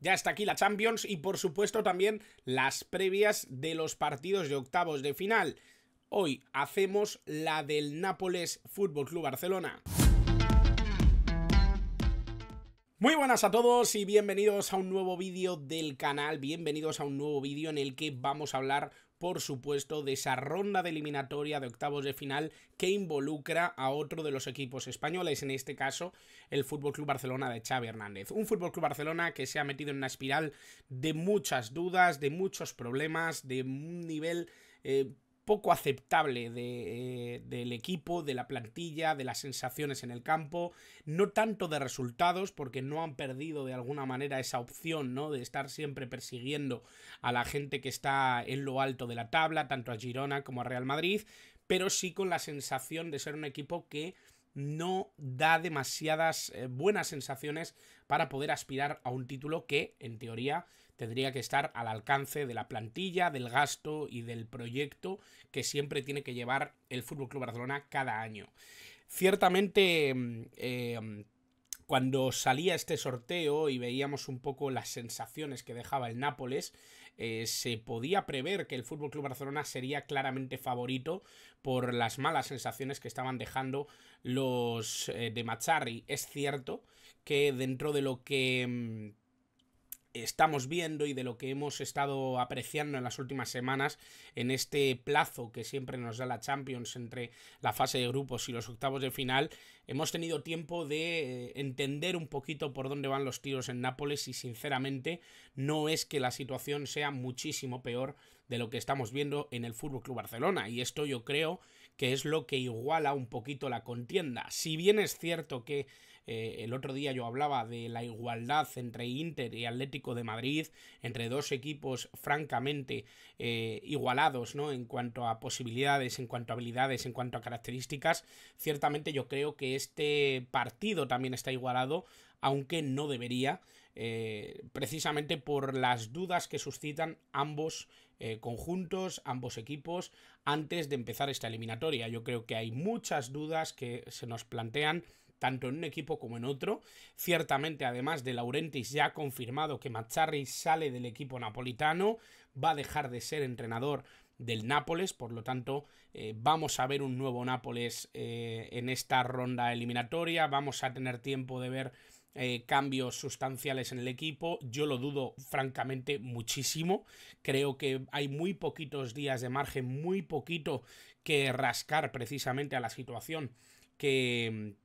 Ya está aquí la Champions y por supuesto también las previas de los partidos de octavos de final. Hoy hacemos la del Nápoles Fútbol Club Barcelona. Muy buenas a todos y bienvenidos a un nuevo vídeo del canal, bienvenidos a un nuevo vídeo en el que vamos a hablar por supuesto, de esa ronda de eliminatoria de octavos de final que involucra a otro de los equipos españoles, en este caso el Fútbol Club Barcelona de Xavi Hernández. Un Fútbol Club Barcelona que se ha metido en una espiral de muchas dudas, de muchos problemas, de un nivel eh, poco aceptable de, eh, del equipo, de la plantilla, de las sensaciones en el campo, no tanto de resultados, porque no han perdido de alguna manera esa opción, ¿no? De estar siempre persiguiendo a la gente que está en lo alto de la tabla, tanto a Girona como a Real Madrid, pero sí con la sensación de ser un equipo que no da demasiadas eh, buenas sensaciones para poder aspirar a un título que, en teoría, tendría que estar al alcance de la plantilla, del gasto y del proyecto que siempre tiene que llevar el Fútbol Club Barcelona cada año. Ciertamente. Mm, em, cuando salía este sorteo y veíamos un poco las sensaciones que dejaba el Nápoles, eh, se podía prever que el Fútbol Club Barcelona sería claramente favorito por las malas sensaciones que estaban dejando los eh, de Macharri. Es cierto que dentro de lo que mm, estamos viendo y de lo que hemos estado apreciando en las últimas semanas en este plazo que siempre nos da la Champions entre la fase de grupos y los octavos de final, hemos tenido tiempo de eh, entender un poquito por dónde van los tiros en Nápoles y sinceramente no es que la situación sea muchísimo peor de lo que estamos viendo en el Fútbol Club Barcelona y esto yo creo que es lo que iguala un poquito la contienda. Si bien es cierto que eh, el otro día yo hablaba de la igualdad entre Inter y Atlético de Madrid, entre dos equipos francamente eh, igualados, ¿no? En cuanto a posibilidades, en cuanto a habilidades, en cuanto a características. Ciertamente yo creo que este partido también está igualado, aunque no debería. Eh, precisamente por las dudas que suscitan ambos conjuntos, ambos equipos, antes de empezar esta eliminatoria. Yo creo que hay muchas dudas que se nos plantean tanto en un equipo como en otro. Ciertamente, además de Laurentis, ya ha confirmado que Mazzarri sale del equipo napolitano, va a dejar de ser entrenador del Nápoles, por lo tanto eh, vamos a ver un nuevo Nápoles eh, en esta ronda eliminatoria, vamos a tener tiempo de ver eh, cambios sustanciales en el equipo, yo lo dudo francamente muchísimo, creo que hay muy poquitos días de margen, muy poquito que rascar precisamente a la situación que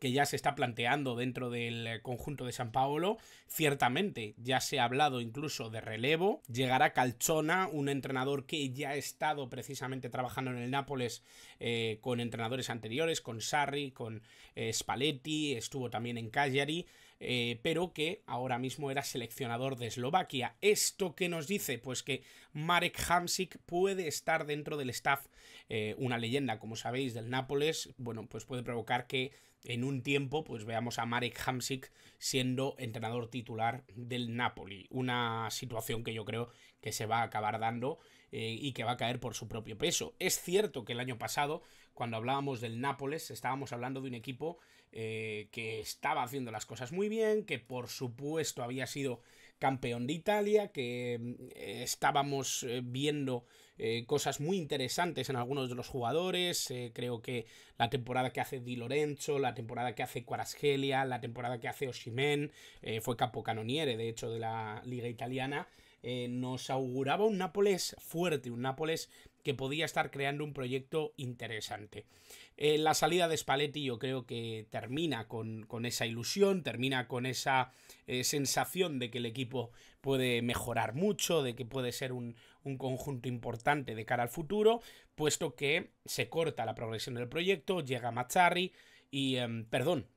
que ya se está planteando dentro del eh, conjunto de San Paolo. Ciertamente, ya se ha hablado incluso de relevo. Llegará Calchona, un entrenador que ya ha estado precisamente trabajando en el Nápoles eh, con entrenadores anteriores, con Sarri, con eh, Spalletti, estuvo también en Cagliari. Eh, pero que ahora mismo era seleccionador de Eslovaquia. ¿Esto qué nos dice? Pues que Marek Hamsik puede estar dentro del staff, eh, una leyenda, como sabéis, del Nápoles, bueno, pues puede provocar que en un tiempo, pues veamos a Marek Hamsik siendo entrenador titular del Napoli. Una situación que yo creo que se va a acabar dando eh, y que va a caer por su propio peso. Es cierto que el año pasado, cuando hablábamos del Nápoles, estábamos hablando de un equipo eh, que estaba haciendo las cosas muy bien, que por supuesto había sido campeón de Italia, que eh, estábamos eh, viendo cosas muy interesantes en algunos de los jugadores, creo que la temporada que hace Di Lorenzo, la temporada que hace Quarasgelia, la temporada que hace Oshimen, fue capocannoniere de hecho de la liga italiana, nos auguraba un Nápoles fuerte, un Nápoles que podía estar creando un proyecto interesante. Eh, la salida de Spalletti yo creo que termina con, esa ilusión, termina con esa eh, sensación de que el equipo puede mejorar mucho, de que puede ser un, conjunto importante de cara al futuro, puesto que se corta la progresión del proyecto, llega Mazzarri y, em, perdón,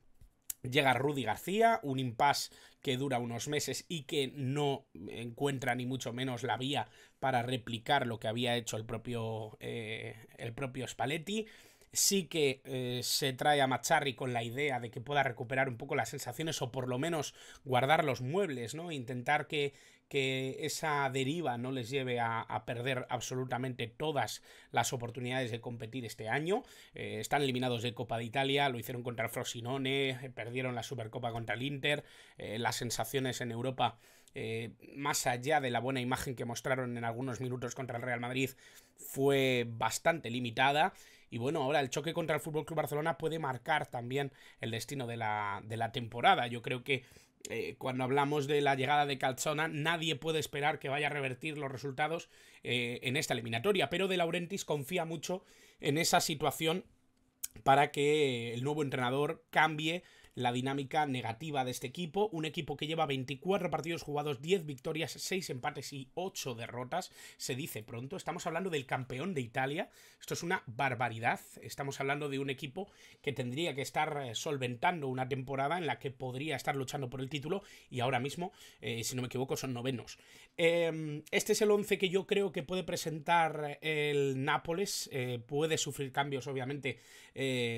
Llega Rudy García, un impasse que dura unos meses y que no encuentra ni mucho menos la vía para replicar lo que había hecho el propio, eh, el propio Spalletti. Sí que eh, se trae a Macharri con la idea de que pueda recuperar un poco las sensaciones o por lo menos guardar los muebles, ¿no? Intentar que, que esa deriva no les lleve a, perder absolutamente todas las oportunidades de competir este año. Eh, están eliminados de Copa de Italia, lo hicieron contra Frosinone, eh, perdieron la Supercopa contra el Inter, eh, las sensaciones en Europa... más allá de la buena imagen que mostraron en algunos minutos contra el Real Madrid, fue bastante limitada. Y bueno, ahora el choque contra el Fútbol Club Barcelona puede marcar también el destino de la, de la temporada. Yo creo que eh, cuando hablamos de la llegada de Calzona, nadie puede esperar que vaya a revertir los resultados eh, en esta eliminatoria, pero De Laurentiis confía mucho en esa situación para que el nuevo entrenador cambie la dinámica negativa de este equipo, un equipo que lleva 24 partidos jugados, 10 victorias, 6 empates y 8 derrotas, se dice pronto, estamos hablando del campeón de Italia, esto es una barbaridad, estamos hablando de un equipo que tendría que estar eh, solventando una temporada en la que podría estar luchando por el título y ahora mismo, eh, si no me equivoco, son novenos. Em, este es el 11 que yo creo que puede presentar eh, el Nápoles, puede sufrir cambios obviamente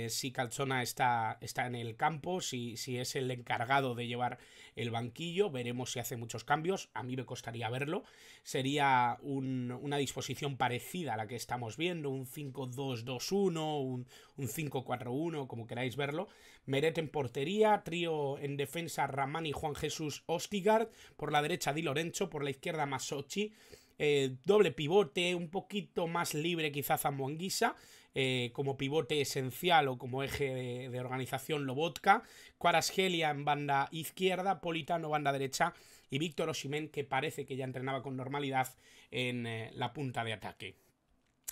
si Calzona está, está en el campo, si, es el encargado de llevar el banquillo, veremos si hace muchos cambios, a mí me costaría verlo, sería una disposición parecida a la que estamos viendo, un 5-2-2-1, un, 5-4-1, como queráis verlo, Meret en portería, trío en defensa Ramani, Juan Jesús, Ostigard, por la derecha Di Lorenzo, por la izquierda Masochi, eh, doble pivote, un poquito más libre quizás a eh, como pivote esencial o como eje de, organización Lobotka, Cuarasgelia en banda izquierda, Politano banda derecha y Víctor Osimén que parece que ya entrenaba con normalidad en eh, la punta de ataque.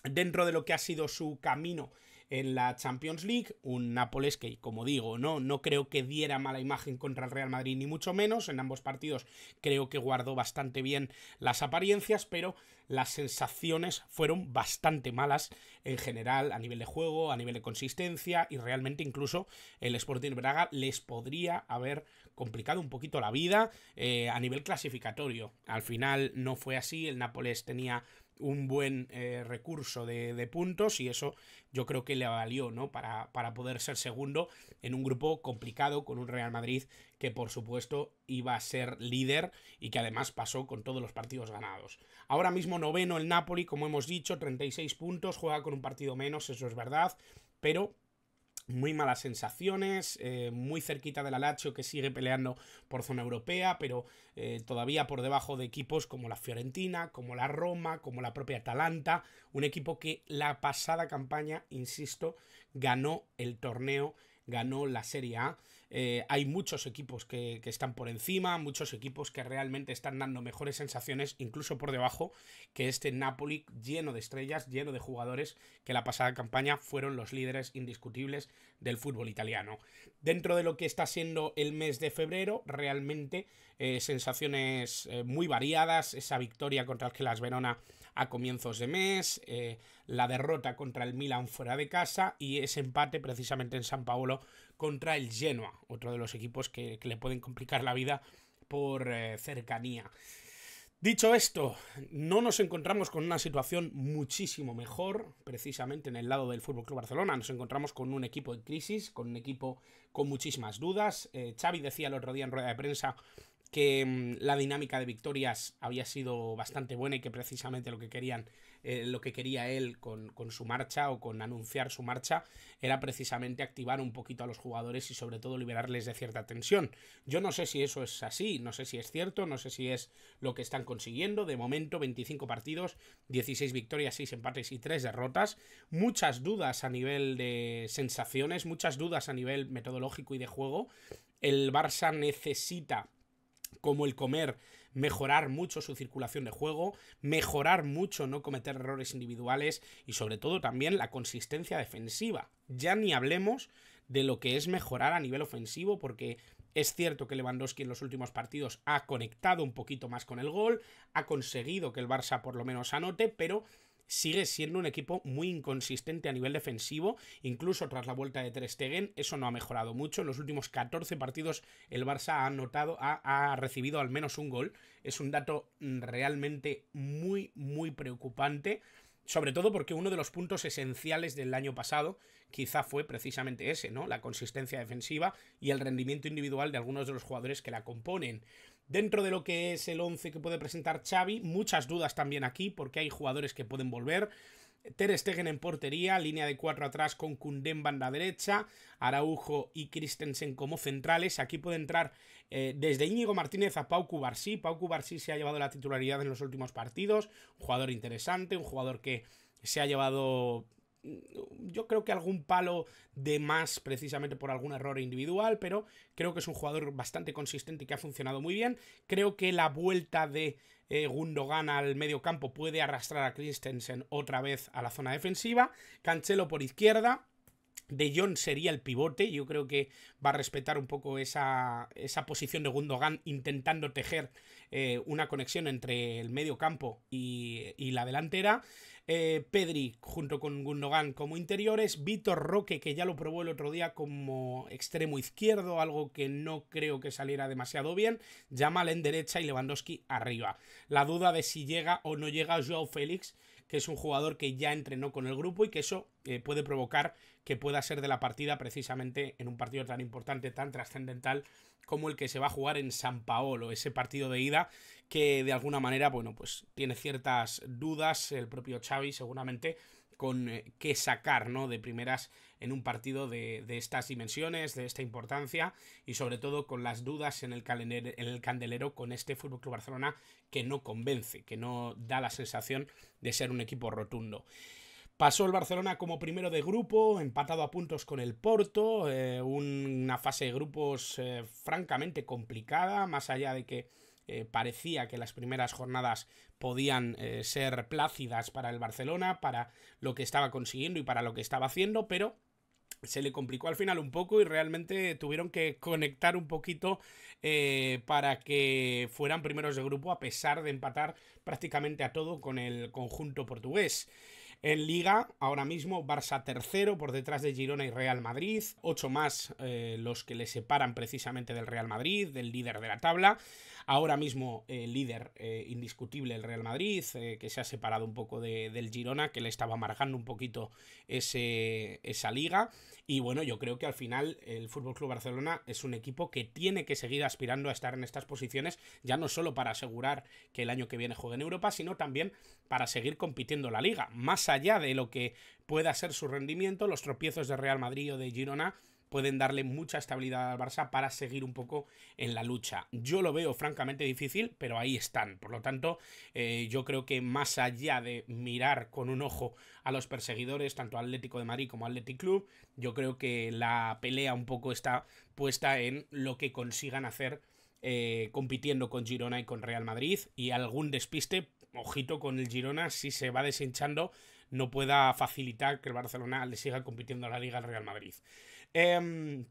Dentro de lo que ha sido su camino en la Champions League, un Nápoles que, como digo, no, no creo que diera mala imagen contra el Real Madrid, ni mucho menos. En ambos partidos creo que guardó bastante bien las apariencias, pero las sensaciones fueron bastante malas en general, a nivel de juego, a nivel de consistencia, y realmente incluso el Sporting Braga les podría haber complicado un poquito la vida eh, a nivel clasificatorio. Al final no fue así, el Nápoles tenía un buen eh, recurso de, puntos y eso yo creo que le valió ¿no? Para, para, poder ser segundo en un grupo complicado con un Real Madrid que por supuesto iba a ser líder y que además pasó con todos los partidos ganados. Ahora mismo noveno el Napoli, como hemos dicho, 36 puntos, juega con un partido menos, eso es verdad, pero muy malas sensaciones, eh, muy cerquita de la Lazio que sigue peleando por zona europea, pero eh, todavía por debajo de equipos como la Fiorentina, como la Roma, como la propia Atalanta, un equipo que la pasada campaña, insisto, ganó el torneo, ganó la Serie A eh, hay muchos equipos que, están por encima, muchos equipos que realmente están dando mejores sensaciones, incluso por debajo, que este Napoli lleno de estrellas, lleno de jugadores que la pasada campaña fueron los líderes indiscutibles del fútbol italiano. Dentro de lo que está siendo el mes de febrero, realmente eh, sensaciones eh, muy variadas, esa victoria contra el que las Verona a comienzos de mes, eh, la derrota contra el Milan fuera de casa y ese empate precisamente en San Paolo contra el Genoa, otro de los equipos que, le pueden complicar la vida por eh, cercanía. Dicho esto, no nos encontramos con una situación muchísimo mejor, precisamente en el lado del Fútbol Club Barcelona. Nos encontramos con un equipo en crisis, con un equipo con muchísimas dudas. Eh, Xavi decía el otro día en rueda de prensa que mm, la dinámica de victorias había sido bastante buena y que precisamente lo que querían, eh, lo que quería él con, con, su marcha o con anunciar su marcha, era precisamente activar un poquito a los jugadores y sobre todo liberarles de cierta tensión. Yo no sé si eso es así, no sé si es cierto, no sé si es lo que están consiguiendo. De momento, 25 partidos, 16 victorias, 6 empates y 3 derrotas. Muchas dudas a nivel de sensaciones, muchas dudas a nivel metodológico y de juego. El Barça necesita como el comer, mejorar mucho su circulación de juego, mejorar mucho no cometer errores individuales y sobre todo también la consistencia defensiva. Ya ni hablemos de lo que es mejorar a nivel ofensivo porque es cierto que Lewandowski en los últimos partidos ha conectado un poquito más con el gol, ha conseguido que el Barça por lo menos anote, pero sigue siendo un equipo muy inconsistente a nivel defensivo, incluso tras la vuelta de Ter Stegen, eso no ha mejorado mucho. En los últimos 14 partidos el Barça ha anotado, ha recibido al menos un gol. Es un dato mm, realmente muy, muy preocupante. Sobre todo porque uno de los puntos esenciales del año pasado quizá fue precisamente ese, ¿no? La consistencia defensiva y el rendimiento individual de algunos de los jugadores que la componen. Dentro de lo que es el 11 que puede presentar Xavi, muchas dudas también aquí porque hay jugadores que pueden volver. Ter Stegen en portería, línea de cuatro atrás con Koundé en banda derecha, Araujo y Christensen como centrales. Aquí puede entrar eh, desde Íñigo Martínez a Pau Cubarsí. Pau Cubarsí se ha llevado la titularidad en los últimos partidos, un jugador interesante, un jugador que se ha llevado Mm, yo creo que algún palo de más precisamente por algún error individual, pero creo que es un jugador bastante consistente y que ha funcionado muy bien. Creo que la vuelta de eh, Gundogan al medio campo puede arrastrar a Christensen otra vez a la zona defensiva. Cancelo por izquierda, de Jong sería el pivote, yo creo que va a respetar un poco esa, posición de Gundogan intentando tejer eh, una conexión entre el medio campo y, la delantera. Eh, Pedri junto con Gundogan como interiores, Vitor Roque que ya lo probó el otro día como extremo izquierdo, algo que no creo que saliera demasiado bien, Jamal en derecha y Lewandowski arriba. La duda de si llega o no llega Joao Félix que es un jugador que ya entrenó con el grupo y que eso eh, puede provocar que pueda ser de la partida precisamente en un partido tan importante, tan trascendental como el que se va a jugar en San Paolo, ese partido de ida que de alguna manera, bueno, pues tiene ciertas dudas el propio Xavi seguramente con eh, qué sacar, ¿no? De primeras en un partido de, estas dimensiones, de esta importancia y sobre todo con las dudas en el, el candelero con este Fútbol Club Barcelona que no convence, que no da la sensación de ser un equipo rotundo. Pasó el Barcelona como primero de grupo, empatado a puntos con el Porto, eh, una fase de grupos eh, francamente complicada, más allá de que eh, parecía que las primeras jornadas podían ser plácidas para el Barcelona, para lo que estaba consiguiendo y para lo que estaba haciendo, pero se le complicó al final un poco y realmente tuvieron que conectar un poquito eh, para que fueran primeros de grupo a pesar de empatar prácticamente a todo con el conjunto portugués. En Liga, ahora mismo Barça tercero por detrás de Girona y Real Madrid, ocho más eh, los que le separan precisamente del Real Madrid, del líder de la tabla ahora mismo el eh, líder eh, indiscutible el Real Madrid, eh, que se ha separado un poco del Girona, que le estaba amargando un poquito esa liga. Y bueno, yo creo que al final el Fútbol Club Barcelona es un equipo que tiene que seguir aspirando a estar en estas posiciones, ya no solo para asegurar que el año que viene juegue en Europa, sino también para seguir compitiendo la liga. Más allá de lo que pueda ser su rendimiento, los tropiezos de Real Madrid o de Girona pueden darle mucha estabilidad al Barça para seguir un poco en la lucha. Yo lo veo francamente difícil, pero ahí están. Por lo tanto, eh, yo creo que más allá de mirar con un ojo a los perseguidores, tanto Atlético de Madrid como Atlético Club, yo creo que la pelea un poco está puesta en lo que consigan hacer. Eh, compitiendo con Girona y con Real Madrid y algún despiste, ojito con el Girona, si se va deshinchando, no pueda facilitar que el Barcelona le siga compitiendo a la Liga al Real Madrid. Em,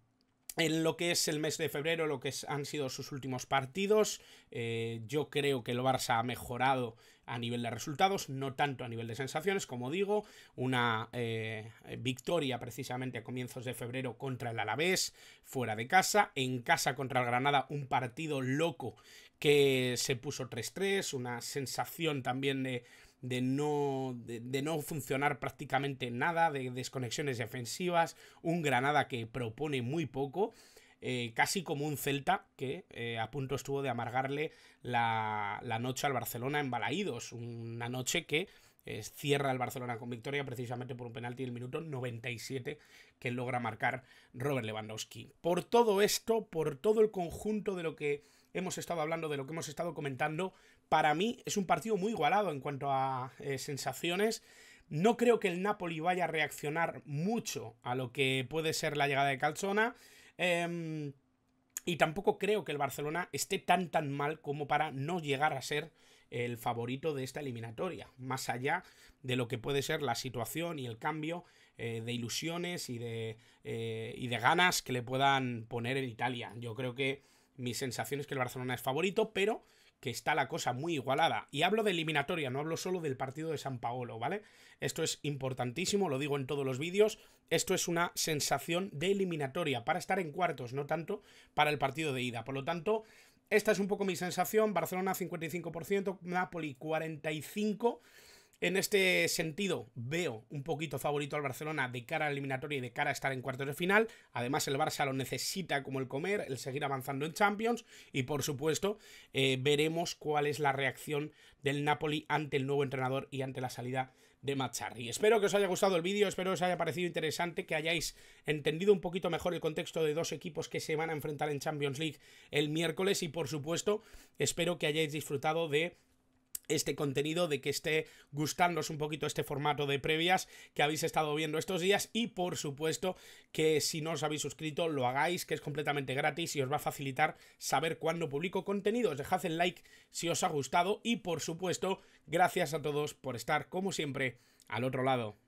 en lo que es el mes de febrero, lo que han sido sus últimos partidos, eh, yo creo que el Barça ha mejorado a nivel de resultados, no tanto a nivel de sensaciones, como digo, una eh, victoria precisamente a comienzos de febrero contra el Alavés, fuera de casa, en casa contra el Granada, un partido loco que se puso 3-3, una sensación también de, de no, de, no funcionar prácticamente nada, de desconexiones defensivas, un Granada que propone muy poco. Eh, casi como un Celta que eh, a punto estuvo de amargarle la, la noche al Barcelona en Balaídos, una noche que eh, cierra el Barcelona con victoria precisamente por un penalti del minuto 97 que logra marcar Robert Lewandowski. Por todo esto, por todo el conjunto de lo que hemos estado hablando, de lo que hemos estado comentando, para mí es un partido muy igualado en cuanto a eh, sensaciones. No creo que el Napoli vaya a reaccionar mucho a lo que puede ser la llegada de Calzona. Em, y tampoco creo que el Barcelona esté tan tan mal como para no llegar a ser el favorito de esta eliminatoria, más allá de lo que puede ser la situación y el cambio eh, de ilusiones y de, eh, y de ganas que le puedan poner en Italia. Yo creo que mi sensación es que el Barcelona es favorito, pero que está la cosa muy igualada. Y hablo de eliminatoria, no hablo solo del partido de San Paolo, ¿vale? Esto es importantísimo, lo digo en todos los vídeos. Esto es una sensación de eliminatoria para estar en cuartos, no tanto para el partido de ida. Por lo tanto, esta es un poco mi sensación. Barcelona 55%, Napoli 45%. En este sentido, veo un poquito favorito al Barcelona de cara a la eliminatoria y de cara a estar en cuartos de final. Además, el Barça lo necesita como el comer, el seguir avanzando en Champions. Y por supuesto, eh, veremos cuál es la reacción del Napoli ante el nuevo entrenador y ante la salida de Macharri. Espero que os haya gustado el vídeo, espero que os haya parecido interesante, que hayáis entendido un poquito mejor el contexto de dos equipos que se van a enfrentar en Champions League el miércoles y por supuesto espero que hayáis disfrutado de este contenido, de que esté gustándoos un poquito este formato de previas que habéis estado viendo estos días y por supuesto que si no os habéis suscrito lo hagáis, que es completamente gratis y os va a facilitar saber cuándo publico contenidos. Dejad el like si os ha gustado y por supuesto gracias a todos por estar como siempre al otro lado.